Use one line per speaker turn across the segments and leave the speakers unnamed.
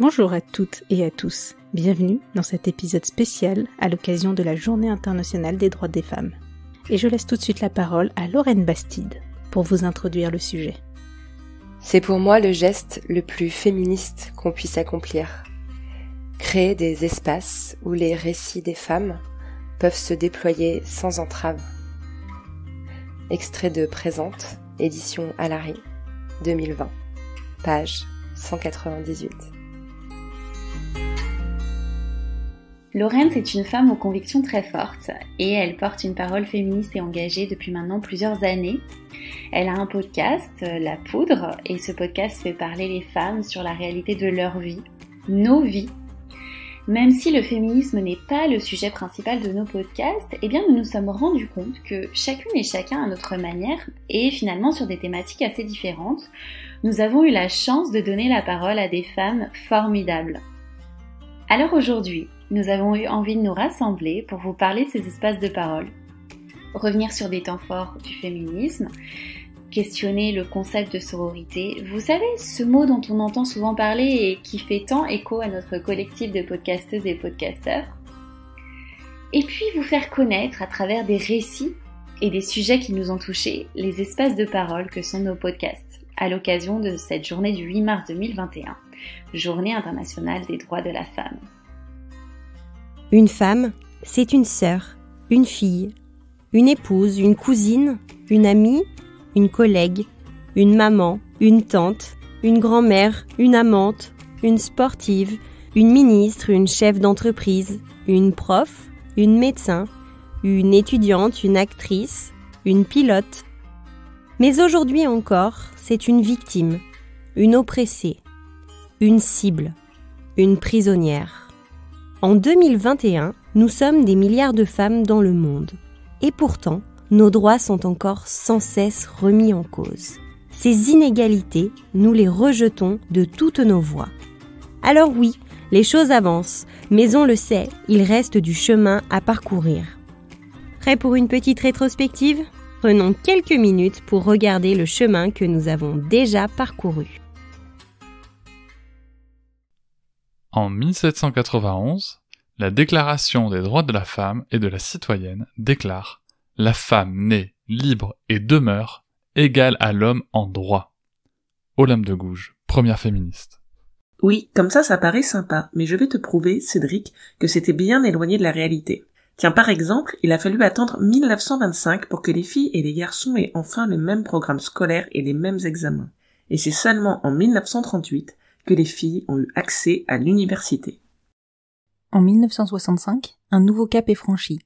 Bonjour à toutes et à tous. Bienvenue dans cet épisode spécial à l'occasion de la Journée internationale des droits des femmes. Et je laisse tout de suite la parole à Lorraine Bastide pour vous introduire le sujet. C'est pour moi le geste
le plus féministe qu'on puisse accomplir. Créer des espaces où les récits des femmes peuvent se déployer sans entrave. Extrait de Présente, édition Alary, 2020, page 198.
Lorenz c'est une femme aux convictions très fortes et elle porte une parole féministe et engagée depuis maintenant plusieurs années. Elle a un podcast, euh, La Poudre, et ce podcast fait parler les femmes sur la réalité de leur vie, nos vies. Même si le féminisme n'est pas le sujet principal de nos podcasts, eh bien nous nous sommes rendus compte que chacune et chacun à notre manière et finalement sur des thématiques assez différentes, nous avons eu la chance de donner la parole à des femmes formidables. Alors aujourd'hui, nous avons eu envie de nous rassembler pour vous parler de ces espaces de parole, revenir sur des temps forts du féminisme, questionner le concept de sororité. Vous savez, ce mot dont on entend souvent parler et qui fait tant écho à notre collectif de podcasteuses et podcasteurs. Et puis vous faire connaître à travers des récits et des sujets qui nous ont touchés, les espaces de parole que sont nos podcasts, à l'occasion de cette journée du 8 mars 2021, Journée internationale des droits de la femme.
Une femme, c'est une sœur, une fille, une épouse, une cousine, une amie, une collègue, une maman, une tante, une grand-mère, une amante, une sportive, une ministre, une chef d'entreprise, une prof, une médecin, une étudiante, une actrice, une pilote. Mais aujourd'hui encore, c'est une victime, une oppressée, une cible, une prisonnière. En 2021, nous sommes des milliards de femmes dans le monde. Et pourtant, nos droits sont encore sans cesse remis en cause. Ces inégalités, nous les rejetons de toutes nos voies. Alors oui, les choses avancent, mais on le sait, il reste du chemin à parcourir. Prêt pour une petite rétrospective Prenons quelques minutes pour regarder le chemin que nous avons déjà parcouru.
En 1791, la Déclaration des droits de la femme et de la citoyenne déclare La femme née, libre et demeure égale à l'homme en droit. Olympe de Gouges, première féministe.
Oui, comme ça, ça paraît sympa, mais je vais te prouver, Cédric, que c'était bien éloigné de la réalité. Tiens, par exemple, il a fallu attendre 1925 pour que les filles et les garçons aient enfin le même programme scolaire et les mêmes examens. Et c'est seulement en 1938 les filles ont eu accès à l'université. En 1965,
un nouveau cap est franchi.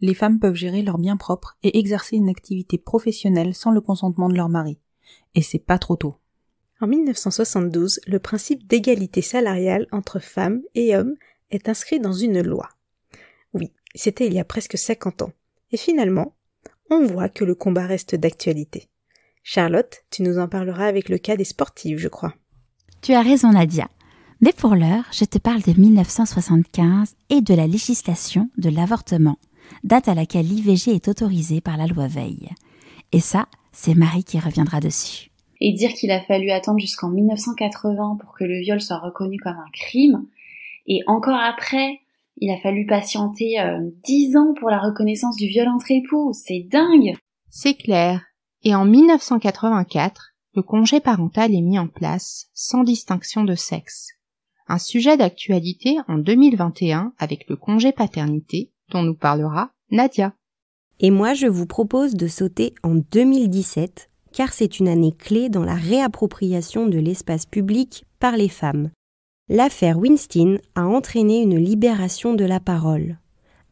Les femmes peuvent gérer leurs biens propres et exercer une activité
professionnelle sans le consentement de leur mari. Et c'est pas trop tôt. En 1972, le principe d'égalité salariale entre femmes et hommes est inscrit dans une loi. Oui, c'était il y a presque 50 ans. Et finalement, on voit que le combat reste d'actualité. Charlotte, tu nous en parleras avec le cas des sportives, je crois.
Tu as raison Nadia. Mais pour l'heure, je te parle de 1975 et de la législation de l'avortement, date à laquelle l'IVG est autorisée par la loi Veille. Et ça, c'est Marie qui reviendra dessus.
Et dire qu'il a fallu attendre jusqu'en 1980 pour que le viol soit reconnu comme un crime, et encore après, il a fallu patienter euh, dix ans pour la reconnaissance du viol entre époux, c'est dingue
C'est clair. Et en 1984, le congé parental est mis en place sans distinction de sexe. Un sujet d'actualité en 2021 avec le congé paternité dont nous parlera Nadia. Et moi je vous propose de sauter
en 2017 car c'est une année clé dans la réappropriation de l'espace public par les femmes. L'affaire Winston a entraîné une libération de la parole.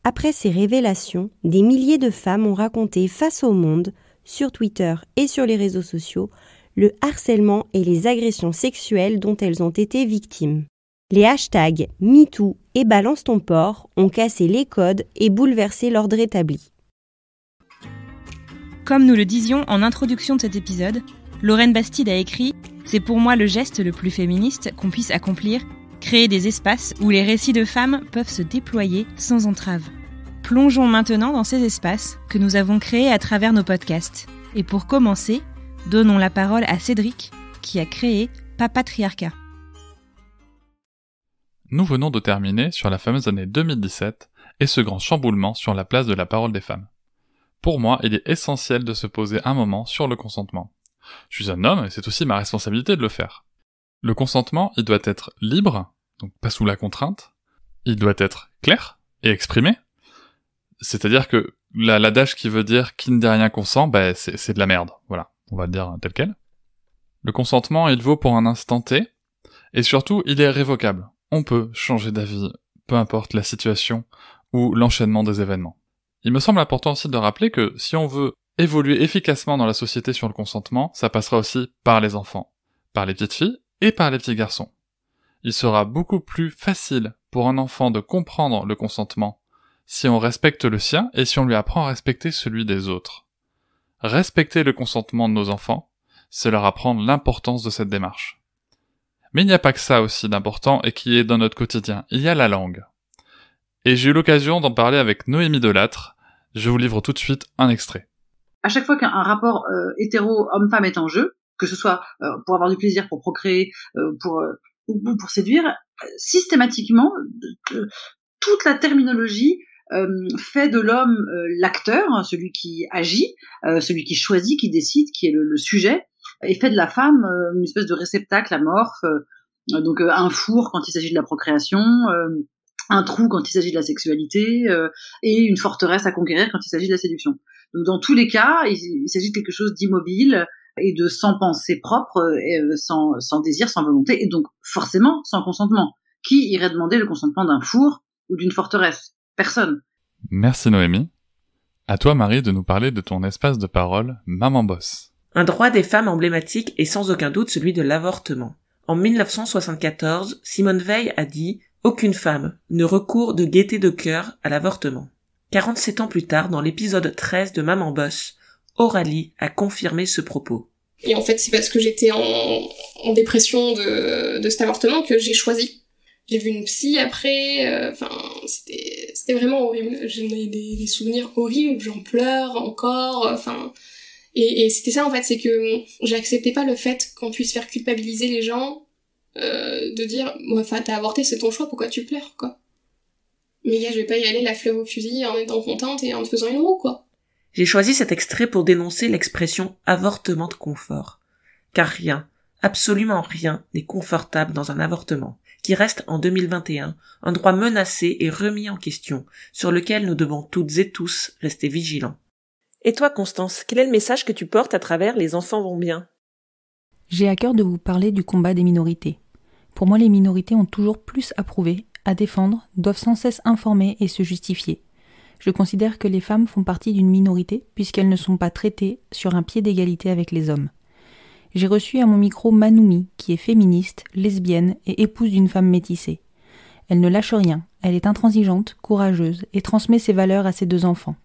Après ces révélations, des milliers de femmes ont raconté face au monde, sur Twitter et sur les réseaux sociaux, le harcèlement et les agressions sexuelles dont elles ont été victimes. Les hashtags MeToo et Balance ton porc ont cassé les codes et bouleversé l'ordre établi. Comme nous le disions en introduction de cet épisode, Lorraine Bastide a écrit C'est pour moi le geste le plus féministe qu'on puisse accomplir, créer des espaces où les récits de femmes peuvent se déployer sans entrave. Plongeons maintenant dans ces espaces que nous avons créés à travers nos podcasts. Et pour commencer, Donnons la parole à Cédric, qui a créé
Papatriarcat.
Nous venons de terminer sur la fameuse année 2017 et ce grand chamboulement sur la place de la parole des femmes. Pour moi, il est essentiel de se poser un moment sur le consentement. Je suis un homme et c'est aussi ma responsabilité de le faire. Le consentement, il doit être libre, donc pas sous la contrainte. Il doit être clair et exprimé. C'est-à-dire que l'adage qui veut dire qui ne dit rien consent, bah, ben, c'est de la merde, voilà on va dire tel quel. Le consentement, il vaut pour un instant T, et surtout, il est révocable. On peut changer d'avis, peu importe la situation ou l'enchaînement des événements. Il me semble important aussi de rappeler que si on veut évoluer efficacement dans la société sur le consentement, ça passera aussi par les enfants, par les petites filles et par les petits garçons. Il sera beaucoup plus facile pour un enfant de comprendre le consentement si on respecte le sien et si on lui apprend à respecter celui des autres. Respecter le consentement de nos enfants, c'est leur apprendre l'importance de cette démarche. Mais il n'y a pas que ça aussi d'important et qui est dans notre quotidien, il y a la langue. Et j'ai eu l'occasion d'en parler avec Noémie Delattre, je vous livre tout de suite un extrait.
À chaque
fois qu'un rapport euh, hétéro homme-femme est en jeu, que ce soit euh, pour avoir du plaisir, pour procréer, euh, pour ou pour séduire, systématiquement toute la terminologie euh, fait de l'homme euh, l'acteur, hein, celui qui agit, euh, celui qui choisit, qui décide, qui est le, sujet, et fait de la femme une espèce de réceptacle amorphe, donc un four quand il s'agit de la procréation, un trou quand il s'agit de la sexualité, et une forteresse à conquérir quand il s'agit de la séduction. Donc dans tous les cas, il, s'agit de quelque chose d'immobile et de sans pensée propre, sans désir, sans volonté, et donc forcément sans consentement. Qui irait demander le consentement d'un four ou d'une forteresse
personne.
Merci Noémie. À toi Marie de nous parler de ton espace de parole Maman Bosse.
Un droit des femmes emblématique est sans aucun doute celui de l'avortement. En 1974, Simone Veil a dit Aucune femme ne recourt de gaieté de cœur à l'avortement. 47 ans plus tard, dans l'épisode 13 de Maman Bosse, Aurélie a confirmé ce propos.
Et en fait, c'est parce que j'étais en, dépression de cet avortement que j'ai choisi j'ai vu une psy après, euh, enfin, c'était, c'était vraiment horrible. J'ai des, des, souvenirs horribles, j'en pleure encore, euh, enfin. Et, c'était ça en fait, c'est que j'acceptais pas le fait qu'on puisse faire culpabiliser les gens euh, de dire, enfin, t'as avorté, c'est ton choix, pourquoi tu pleures, quoi. Mais là je vais pas y aller la fleur au fusil en étant contente et en te faisant une roue, quoi.
J'ai choisi cet extrait pour dénoncer l'expression avortement de confort. Car rien, absolument rien n'est confortable dans un avortement qui reste en 2021 un droit menacé et remis en question, sur lequel nous devons toutes et tous rester vigilants. Et toi, Constance, quel est le message que tu portes à travers Les enfants vont bien
J'ai à cœur de vous parler du combat des minorités. Pour moi, les minorités ont toujours plus à prouver, à défendre, doivent sans cesse informer et se justifier. Je considère que les femmes font partie d'une minorité puisqu'elles ne sont pas traitées sur un pied d'égalité avec les hommes j'ai reçu à mon micro Manoumi, qui est féministe, lesbienne et épouse d'une femme métissée. Elle ne lâche rien, elle est intransigeante, courageuse et transmet ses valeurs à ses deux enfants.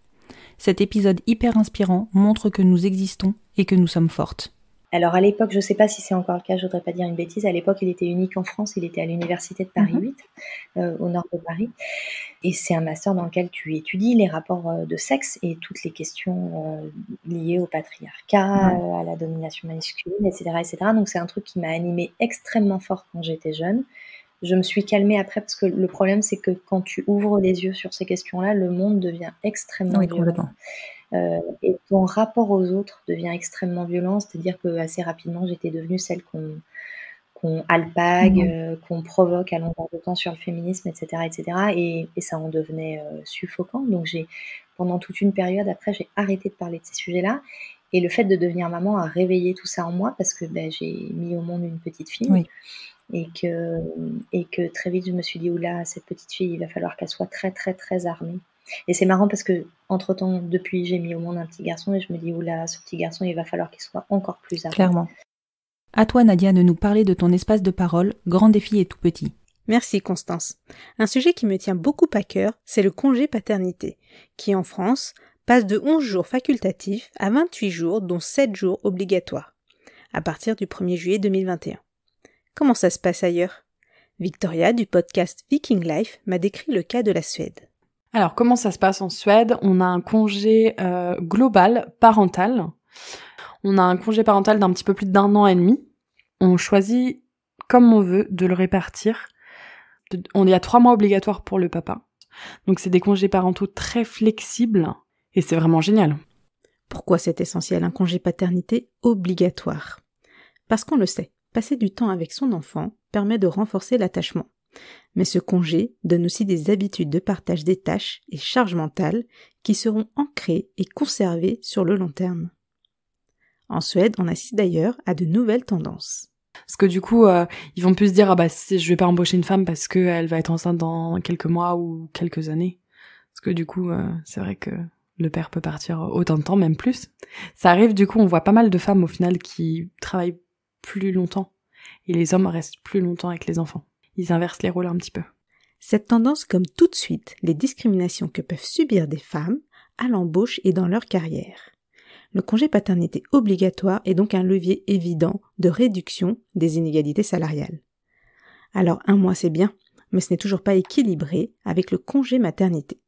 Cet épisode hyper inspirant montre que nous existons et que nous sommes fortes.
Alors à l'époque, je ne sais pas si c'est encore le cas, je ne voudrais pas dire une bêtise, à l'époque il était unique en France, il était à l'université de Paris 8, mhm. euh, au nord de Paris. Et c'est un master dans lequel tu étudies les rapports euh, de sexe et toutes les questions euh, liées au patriarcat, à la domination masculine, etc. etc. Donc c'est un truc qui m'a animé extrêmement fort quand j'étais jeune. Je me suis calmée après parce que le problème c'est que quand tu ouvres les yeux sur ces questions-là, le monde devient extrêmement violent. Euh, et ton rapport aux autres devient extrêmement violent, c'est-à-dire que assez rapidement, j'étais devenue celle qu'on qu'on alpague, mmh. euh, qu'on provoque à longueur de temps sur le féminisme, etc. etc. Et, ça en devenait euh, suffocant. Donc j'ai, pendant toute une période, après, j'ai arrêté de parler de ces sujets-là. Et le fait de devenir maman a réveillé tout ça en moi parce que ben, j'ai mis au monde une petite fille. et que, et que très vite je me suis dit, oula, cette petite fille, il va falloir qu'elle soit très très très armée. Et c'est marrant parce que entre-temps, depuis, j'ai mis au monde un petit garçon et je me dis, oula,
ce petit garçon, il va falloir qu'il soit encore plus à Clairement. À toi, Nadia, de nous parler de ton espace de parole, grand défi et tout petit. Merci
Constance. Un sujet qui me tient beaucoup à cœur, c'est le congé paternité, qui en France passe de 11 jours facultatifs à 28 jours, dont 7 jours obligatoires, à partir du 1er juillet 2021. Comment ça se passe ailleurs Victoria du podcast Viking Life m'a décrit le cas de la Suède. Alors comment ça se passe en Suède On a un congé euh, global parental.
On a un congé parental d'un petit peu plus d'un an et demi. On choisit comme on veut de le répartir. On est à trois mois obligatoires pour le papa.
Donc c'est des congés parentaux très flexibles et c'est vraiment génial. Pourquoi c'est essentiel un congé paternité obligatoire Parce qu'on le sait, passer du temps avec son enfant permet de renforcer l'attachement. Mais ce congé donne aussi des habitudes de partage des tâches et charges mentales qui seront ancrées et conservées sur le long terme. En Suède, on assiste d'ailleurs à de nouvelles tendances. Parce que du coup, euh,
ils vont plus se dire ah bah je vais pas embaucher une femme parce qu'elle va être enceinte dans quelques mois ou quelques années. Parce que du coup, euh, c'est vrai que le père peut partir autant de temps, même plus. Ça arrive du coup, on voit pas mal de femmes au final qui travaillent plus longtemps et les hommes
restent plus longtemps avec les enfants ils inversent les rôles un petit peu. Cette tendance comme tout de suite les discriminations que peuvent subir des femmes à l'embauche et dans leur carrière. Le congé paternité obligatoire est donc un levier évident de réduction des inégalités salariales. Alors un mois c'est bien, mais ce n'est toujours pas équilibré avec le congé maternité.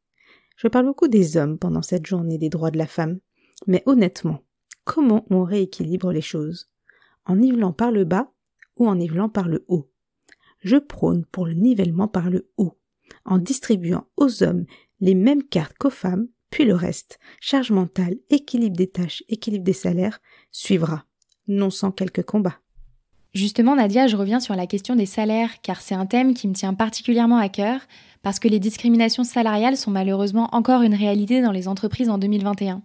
Je parle beaucoup des hommes pendant cette journée des droits de la femme, mais honnêtement, comment on rééquilibre les choses En nivelant par le bas ou en nivelant par le haut je prône pour le nivellement par le haut, en distribuant aux hommes les mêmes cartes qu'aux femmes, puis le reste, charge mentale, équilibre des tâches, équilibre des salaires, suivra, non sans quelques combats. Justement, Nadia, je reviens
sur la question des salaires, car c'est un thème qui me tient particulièrement à cœur, parce que les discriminations salariales sont malheureusement encore une réalité dans les entreprises en 2021.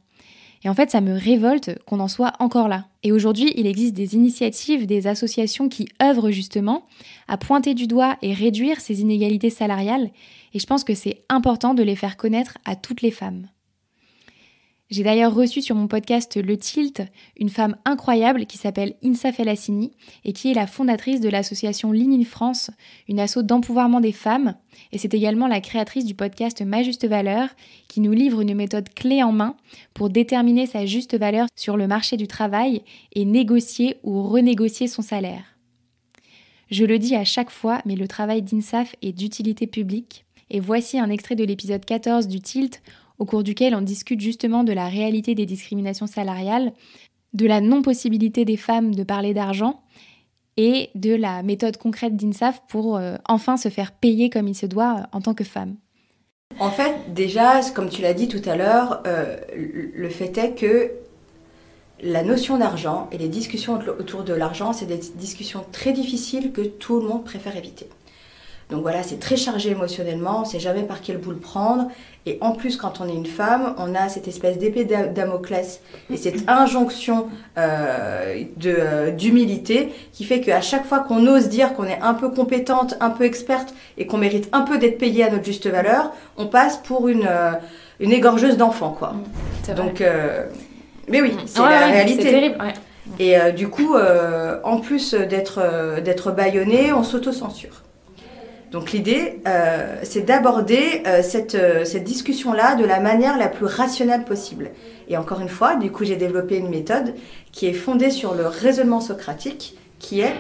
Et en fait, ça me révolte qu'on en soit encore là. Et aujourd'hui, il existe des initiatives, des associations qui œuvrent justement à pointer du doigt et réduire ces inégalités salariales. Et je pense que c'est important de les faire connaître à toutes les femmes. J'ai d'ailleurs reçu sur mon podcast Le Tilt une femme incroyable qui s'appelle Insa Felassini et qui est la fondatrice de l'association Ligne in France, une assaut d'empouvoirment des femmes. Et c'est également la créatrice du podcast Ma Juste Valeur qui nous livre une méthode clé en main pour déterminer sa juste valeur sur le marché du travail et négocier ou renégocier son salaire. Je le dis à chaque fois, mais le travail d'INSAF est d'utilité publique. Et voici un extrait de l'épisode 14 du Tilt au cours duquel on discute justement de la réalité des discriminations salariales, de la non-possibilité des femmes de parler d'argent et de la méthode concrète d'INSAF pour euh, enfin se faire payer comme il se doit euh, en tant que femme.
En fait, déjà, comme tu l'as dit tout à l'heure, euh, le fait est que la notion d'argent et les discussions autour de l'argent, c'est des discussions très difficiles que tout le monde préfère éviter. Donc voilà, c'est très chargé émotionnellement, on ne sait jamais par quel bout le prendre. Et en plus, quand on est une femme, on a cette espèce d'épée d'Amoclès et cette injonction euh, euh, d'humilité qui fait qu'à chaque fois qu'on ose dire qu'on est un peu compétente, un peu experte et qu'on mérite un peu d'être payée à notre juste valeur, on passe pour une, euh, égorgeuse d'enfant. quoi. Mm, Donc, mais oui, mm. c'est la réalité. terrible, Et du coup, en plus d'être d'être on s'autocensure. Donc l'idée, euh, c'est d'aborder euh, euh, cette, discussion-là de la manière la plus rationnelle possible. Et encore une fois, du coup, j'ai développé une méthode qui est fondée sur le raisonnement socratique, qui est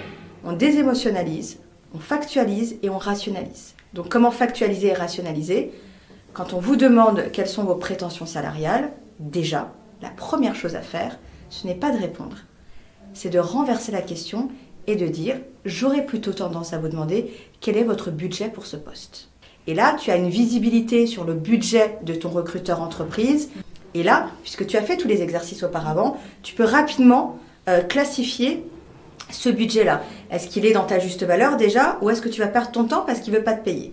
on désémotionnalise, on factualise et on rationalise. Donc comment factualiser et rationaliser Quand on vous demande quelles sont vos prétentions salariales, déjà, la première chose à faire, ce n'est pas de répondre, c'est de renverser la question et de dire j'aurais plutôt tendance à vous demander quel est votre budget pour ce poste. Et là, tu as une visibilité sur le budget de ton recruteur entreprise. Et là, puisque tu as fait tous les exercices auparavant, tu peux rapidement euh, classifier ce budget-là. Est-ce qu'il est dans ta juste valeur déjà ou est-ce que tu vas perdre ton temps parce qu'il ne veut pas te payer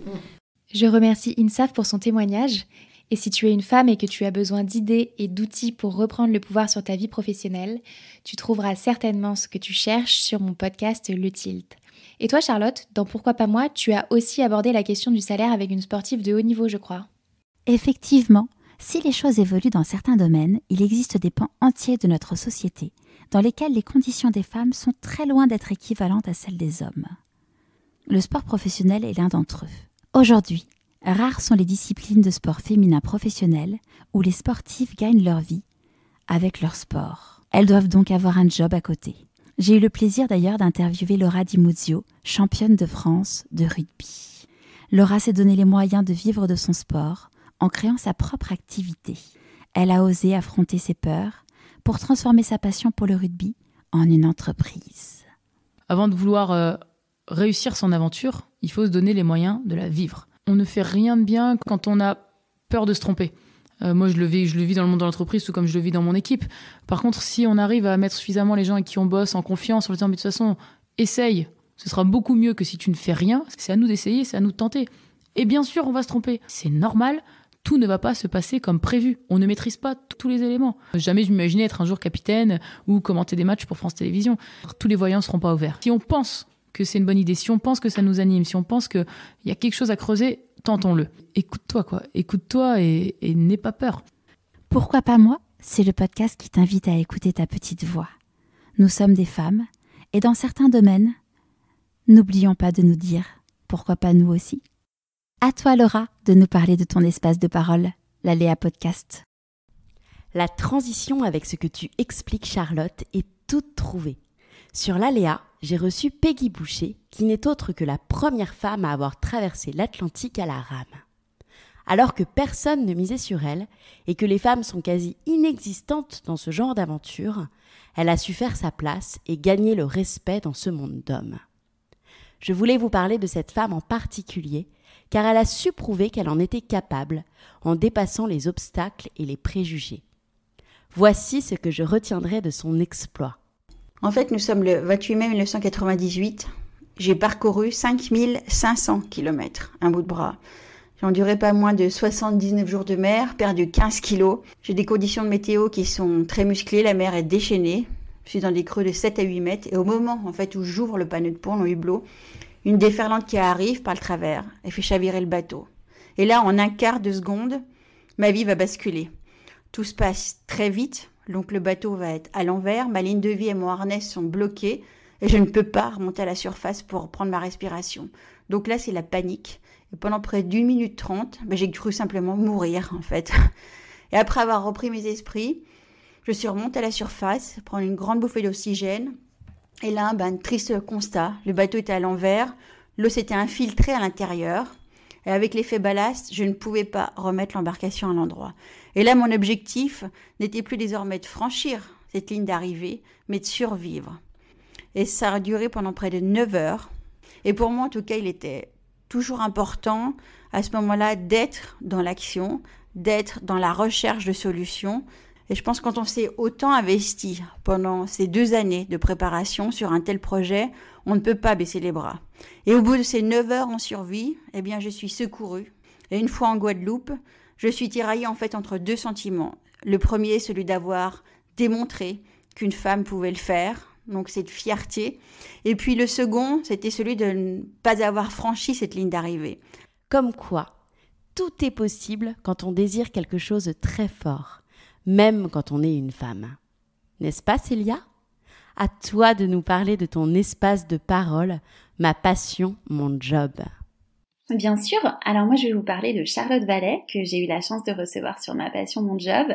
Je remercie INSAF pour son
témoignage et si tu es une femme et que tu as besoin d'idées et d'outils pour reprendre le pouvoir sur ta vie professionnelle, tu trouveras certainement ce que tu cherches sur mon podcast Le Tilt. Et toi Charlotte, dans Pourquoi pas moi, tu as aussi abordé la question du salaire avec une sportive de haut niveau, je crois.
Effectivement, si les choses évoluent dans certains domaines, il existe des pans entiers de notre société dans lesquels les conditions des femmes sont très loin d'être équivalentes à celles des hommes. Le sport professionnel est l'un d'entre eux. Aujourd'hui, Rares sont les disciplines de sport féminin professionnel où les sportives gagnent leur vie avec leur sport. Elles doivent donc avoir un job à côté. J'ai eu le plaisir d'ailleurs d'interviewer Laura Di championne de France de rugby. Laura s'est donné les moyens de vivre de son sport en créant sa propre activité. Elle a osé affronter ses peurs pour transformer sa passion pour le rugby en une entreprise.
Avant de vouloir euh, réussir son aventure, il faut se donner les moyens de la vivre on ne fait rien de bien quand on a peur de se tromper. Euh, moi, je le, vis, je le vis dans le monde de l'entreprise tout comme je le vis dans mon équipe. Par contre, si on arrive à mettre suffisamment les gens avec qui on bosse en confiance en le disant, mais de toute façon, essaye, ce sera beaucoup mieux que si tu ne fais rien. C'est à nous d'essayer, c'est à nous de tenter. Et bien sûr, on va se tromper. C'est normal, tout ne va pas se passer comme prévu. On ne maîtrise pas tous les éléments. Jamais je m'imaginais être un jour capitaine ou commenter des matchs pour France Télévisions. Tous les voyants ne seront pas ouverts. Si on pense que c'est une bonne idée. Si on pense que ça nous anime, si on pense qu'il y a quelque chose à creuser, tentons-le. Écoute-toi, quoi.
Écoute-toi et, n'aie pas peur. Pourquoi pas moi C'est le podcast qui t'invite à écouter ta petite voix. Nous sommes des femmes, et dans certains domaines, n'oublions pas de nous dire pourquoi pas nous aussi. À toi, Laura, de nous parler de ton espace de parole, la Podcast. La transition avec ce que tu expliques, Charlotte, est toute trouvée. Sur l'Aléa, j'ai reçu Peggy Boucher, qui n'est autre que la première femme à avoir traversé l'Atlantique à la rame. Alors que personne ne misait sur elle et que les femmes sont quasi inexistantes dans ce genre d'aventure, elle a su faire sa place et gagner le respect dans ce monde d'hommes. Je voulais vous parler de cette femme en particulier, car elle a su prouver qu'elle en était capable en dépassant les obstacles et les préjugés. Voici ce que je retiendrai de son exploit. En fait, nous sommes le 28 mai 1998. J'ai
parcouru 5500 km, un bout de bras. J'ai enduré pas moins de 79 jours de mer, perdu 15 kilos. J'ai des conditions de météo qui sont très musclées, la mer est déchaînée. Je suis dans des creux de 7 à 8 mètres et au moment en fait où j'ouvre le panneau de pont, le hublot, une déferlante qui arrive par le travers et fait chavirer le bateau. Et là, en un quart de seconde, ma vie va basculer. Tout se passe très vite, donc le bateau va être à l'envers, ma ligne de vie et mon harnais sont bloqués et je ne peux pas remonter à la surface pour reprendre ma respiration. Donc là, c'est la panique. Et pendant près d'une minute trente, ben, j'ai cru simplement mourir en fait. Et après avoir repris mes esprits, je suis remontée à la surface, prendre une grande bouffée d'oxygène. Et là, un ben, triste constat, le bateau était à l'envers, l'eau s'était infiltrée à l'intérieur. Et avec l'effet ballast, je ne pouvais pas remettre l'embarcation à l'endroit. Et là, mon objectif n'était plus désormais de franchir cette ligne d'arrivée, mais de survivre. Et ça a duré pendant près de 9 heures. Et pour moi, en tout cas, il était toujours important à ce moment-là d'être dans l'action, d'être dans la recherche de solutions. Et je pense que quand on s'est autant investi pendant ces deux années de préparation sur un tel projet, on ne peut pas baisser les bras. Et au bout de ces 9 heures en survie, eh bien, je suis secourue. Et une fois en Guadeloupe, je suis tiraillée en fait entre deux sentiments. Le premier, celui d'avoir démontré qu'une femme pouvait le faire, donc cette fierté. Et puis le second, c'était celui de
ne pas avoir franchi cette ligne d'arrivée. Comme quoi, tout est possible quand on désire quelque chose de très fort, même quand on est une femme. N'est-ce pas, Célia À toi de nous parler de ton espace de parole, ma passion, mon job.
Bien sûr. Alors moi, je vais vous parler de Charlotte Vallet que j'ai eu la chance de recevoir sur ma passion mon job.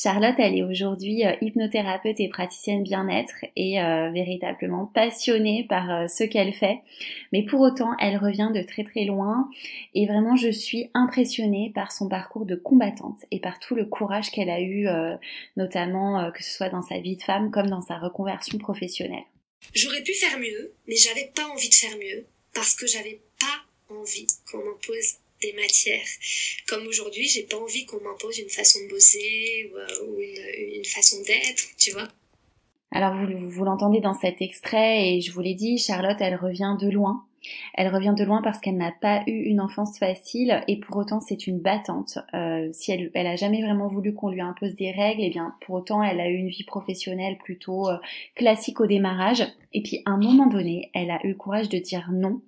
Charlotte, elle est aujourd'hui euh, hypnothérapeute et praticienne bien-être et euh, véritablement passionnée par euh, ce qu'elle fait. Mais pour autant, elle revient de très très loin et vraiment, je suis impressionnée par son parcours de combattante et par tout le courage qu'elle a eu, notamment que ce soit dans sa vie de femme comme dans sa reconversion professionnelle.
J'aurais pu faire mieux, mais j'avais pas envie de faire mieux parce que j'avais envie qu'on m'impose des matières. Comme aujourd'hui, j'ai pas envie qu'on m'impose une façon de bosser ou, euh, une, façon d'être, tu vois.
Alors vous, l'entendez dans cet extrait et je vous l'ai dit, Charlotte, elle revient de loin. Elle revient de loin parce qu'elle n'a pas eu une enfance facile et pour autant c'est une battante. Euh, si elle, elle a jamais vraiment voulu qu'on lui impose des règles, et eh bien pour autant elle a eu une vie professionnelle plutôt euh, classique au démarrage. Et puis à un moment donné, elle a eu le courage de dire non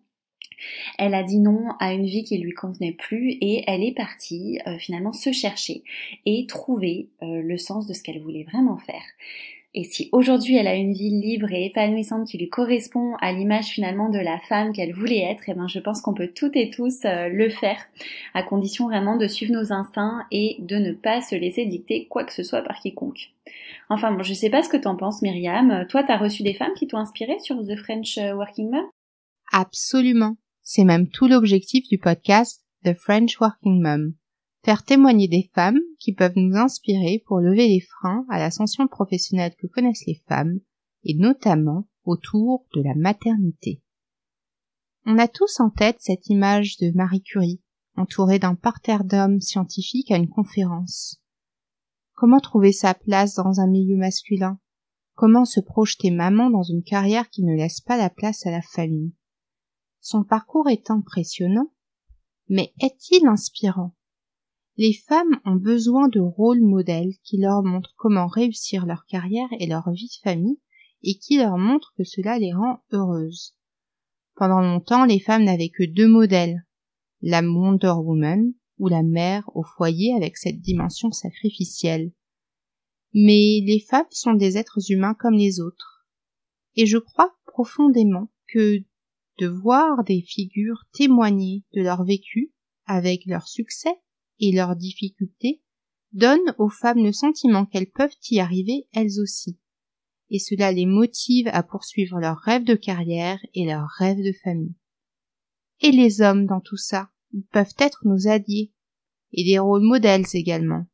elle a dit non à une vie qui ne lui convenait plus et elle est partie euh, finalement se chercher et trouver euh, le sens de ce qu'elle voulait vraiment faire. Et si aujourd'hui elle a une vie libre et épanouissante qui lui correspond à l'image finalement de la femme qu'elle voulait être, eh ben je pense qu'on peut toutes et tous euh, le faire, à condition vraiment de suivre nos instincts et de ne pas se laisser dicter quoi que ce soit par quiconque. Enfin bon, je sais pas ce que t'en penses Myriam, toi t'as reçu des femmes qui t'ont inspiré sur The French Working Mom
Absolument. C'est même tout l'objectif du podcast The French Working Mom. Faire témoigner des femmes qui peuvent nous inspirer pour lever les freins à l'ascension professionnelle que connaissent les femmes, et notamment autour de la maternité. On a tous en tête cette image de Marie Curie, entourée d'un parterre d'hommes scientifiques à une conférence. Comment trouver sa place dans un milieu masculin Comment se projeter maman dans une carrière qui ne laisse pas la place à la famille son parcours est impressionnant, mais est-il inspirant Les femmes ont besoin de rôles modèles qui leur montrent comment réussir leur carrière et leur vie de famille et qui leur montrent que cela les rend heureuses. Pendant longtemps, les femmes n'avaient que deux modèles, la Wonder Woman ou la mère au foyer avec cette dimension sacrificielle. Mais les femmes sont des êtres humains comme les autres. Et je crois profondément que de voir des figures témoigner de leur vécu avec leur succès et leurs difficultés donne aux femmes le sentiment qu'elles peuvent y arriver elles aussi. Et cela les motive à poursuivre leurs rêves de carrière et leurs rêves de famille. Et les hommes dans tout ça, ils peuvent être nos alliés, et des rôles modèles également,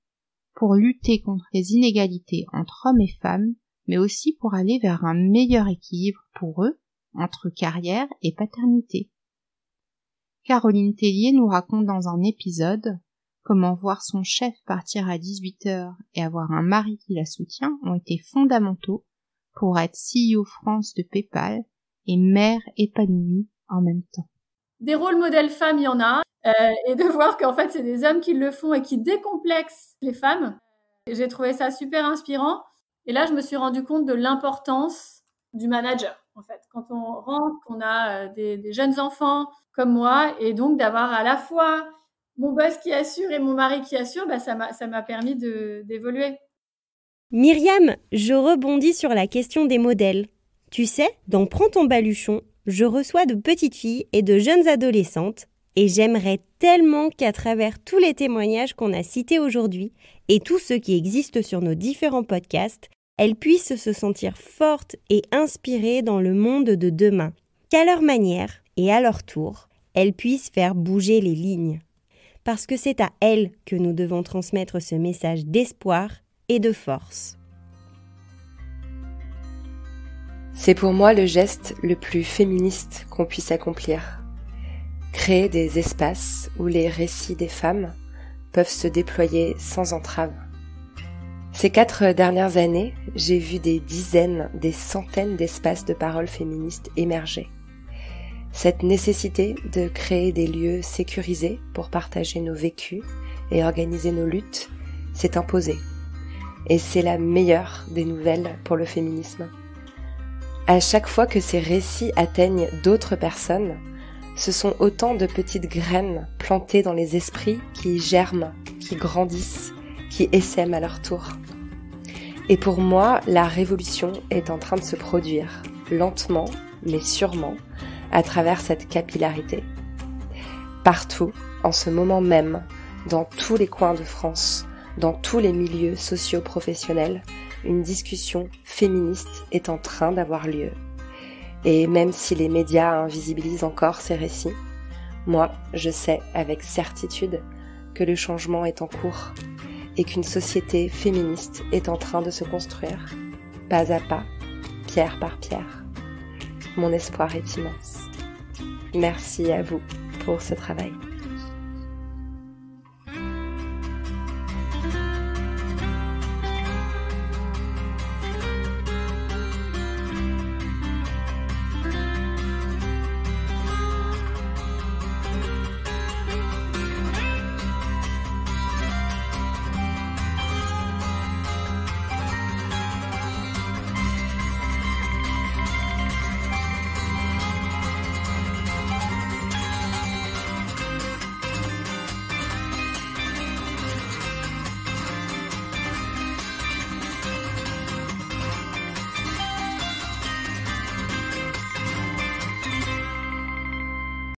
pour lutter contre les inégalités entre hommes et femmes, mais aussi pour aller vers un meilleur équilibre pour eux entre carrière et paternité. Caroline Tellier nous raconte dans un épisode comment voir son chef partir à 18 heures et avoir un mari qui la soutient ont été fondamentaux pour être CEO France de PayPal et mère épanouie en même temps.
Des rôles modèles femmes, il y en a. Euh, et de voir qu'en fait, c'est des hommes qui le font et qui décomplexent les femmes. J'ai trouvé ça super inspirant. Et là, je me suis rendu compte de l'importance du manager en fait, quand on rentre, qu'on a euh, des, jeunes enfants comme moi, et donc d'avoir à la fois mon boss qui assure et mon mari qui assure, bah, ça m'a permis d'évoluer.
Myriam, je rebondis sur la question des modèles. Tu sais, dans Prends ton baluchon, je reçois de petites filles et de jeunes adolescentes, et j'aimerais tellement qu'à travers tous les témoignages qu'on a cités aujourd'hui et tous ceux qui existent sur nos différents podcasts, elles puissent se sentir fortes et inspirées dans le monde de demain, qu'à leur manière et à leur tour, elles puissent faire bouger les lignes. Parce que c'est à elles que nous devons transmettre ce message d'espoir et de force.
C'est pour moi le geste le plus féministe qu'on puisse accomplir. Créer des espaces où les récits des femmes peuvent se déployer sans entrave. Ces quatre dernières années, j'ai vu des dizaines, des centaines d'espaces de parole féministes émerger. Cette nécessité de créer des lieux sécurisés pour partager nos vécus et organiser nos luttes s'est imposée. Et c'est la meilleure des nouvelles pour le féminisme. À chaque fois que ces récits atteignent d'autres personnes, ce sont autant de petites graines plantées dans les esprits qui germent, qui grandissent qui essaiment à leur tour. Et pour moi, la révolution est en train de se produire, lentement, mais sûrement, à travers cette capillarité. Partout, en ce moment même, dans tous les coins de France, dans tous les milieux socio-professionnels, une discussion féministe est en train d'avoir lieu. Et même si les médias invisibilisent encore ces récits, moi, je sais avec certitude que le changement est en cours et qu'une société féministe est en train de se construire, pas à pas, pierre par pierre. Mon espoir est immense. Merci à vous pour ce travail.